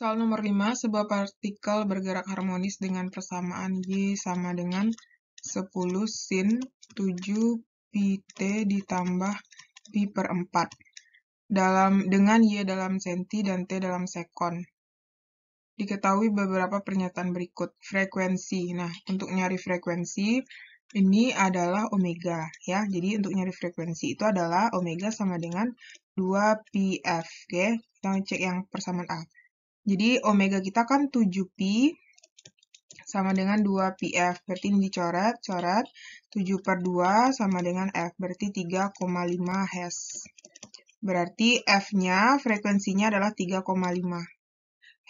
Soal nomor 5, sebuah partikel bergerak harmonis dengan persamaan Y sama dengan 10 sin 7 pi T ditambah pi per 4 dalam, dengan Y dalam senti dan T dalam sekon. Diketahui beberapa pernyataan berikut. Frekuensi. Nah, untuk nyari frekuensi, ini adalah omega ya. Jadi untuk nyari frekuensi itu adalah omega sama dengan 2 pi F. Oke, kita cek yang persamaan A. Jadi omega kita kan 7 p sama dengan 2pf. Berarti ini dicoret, coret. 7 per 2 sama dengan F. Berarti 3,5 Hz. Berarti F-nya frekuensinya adalah 3,5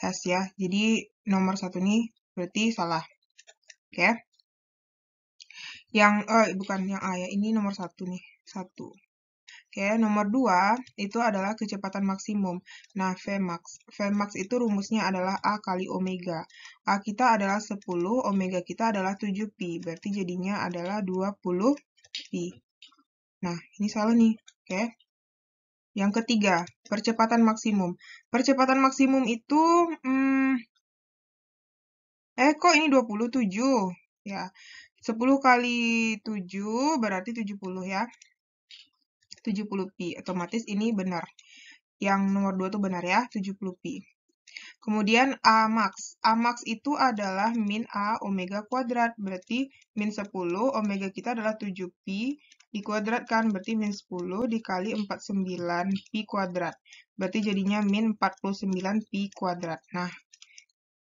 Hz ya. Jadi nomor satu ini berarti salah. Oke. Okay. Yang, eh bukan yang A ya. Ini nomor satu nih. Satu. Oke, okay, nomor dua itu adalah kecepatan maksimum. Nah, Vmax. Vmax itu rumusnya adalah A kali omega. A kita adalah 10, omega kita adalah 7pi. Berarti jadinya adalah 20pi. Nah, ini salah nih. Oke. Okay. Yang ketiga, percepatan maksimum. Percepatan maksimum itu... Hmm, eh, kok ini 27? Ya, 10 kali 7 berarti 70 ya. 70P. Otomatis ini benar. Yang nomor 2 itu benar ya, 70P. Kemudian A max. A max itu adalah min A omega kuadrat. Berarti min 10 omega kita adalah 7 p dikuadratkan. Berarti min 10 dikali 49 p kuadrat. Berarti jadinya min 49 p kuadrat. Nah,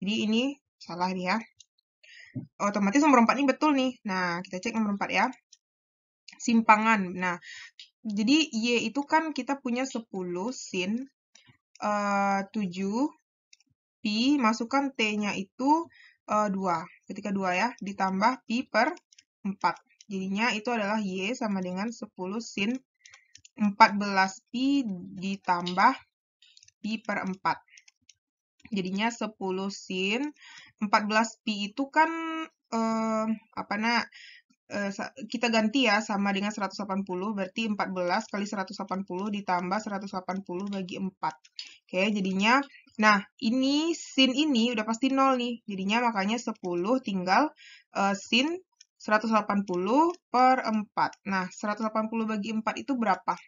jadi ini salah nih ya. Otomatis nomor 4 ini betul nih. Nah, kita cek nomor 4 ya. Simpangan. Nah, jadi Y itu kan kita punya 10 sin eh, uh, 7 pi masukkan T-nya itu uh, eh, 2. Ketika 2 ya, ditambah pi per 4. Jadinya itu adalah Y sama dengan 10 sin 14 pi ditambah pi per 4. Jadinya 10 sin 14 pi itu kan uh, apa nak Eh, kita ganti ya sama dengan 180 berarti 14 kali 180 ditambah 180 bagi 4 oke jadinya nah ini sin ini udah pasti 0 nih jadinya makanya 10 tinggal uh, sin 180 per 4 nah 180 bagi 4 itu berapa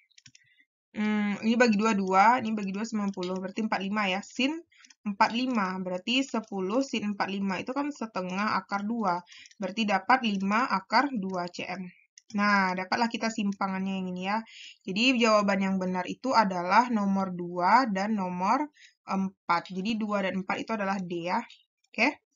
Hmm, ini bagi 22, ini bagi 2 90, berarti 45 ya. Sin 45. Berarti 10 sin 45 itu kan setengah akar 2. Berarti dapat 5 akar 2 cm. Nah, dapatlah kita simpangannya yang ini ya. Jadi, jawaban yang benar itu adalah nomor 2 dan nomor 4. Jadi, 2 dan 4 itu adalah D ya. Oke. Okay?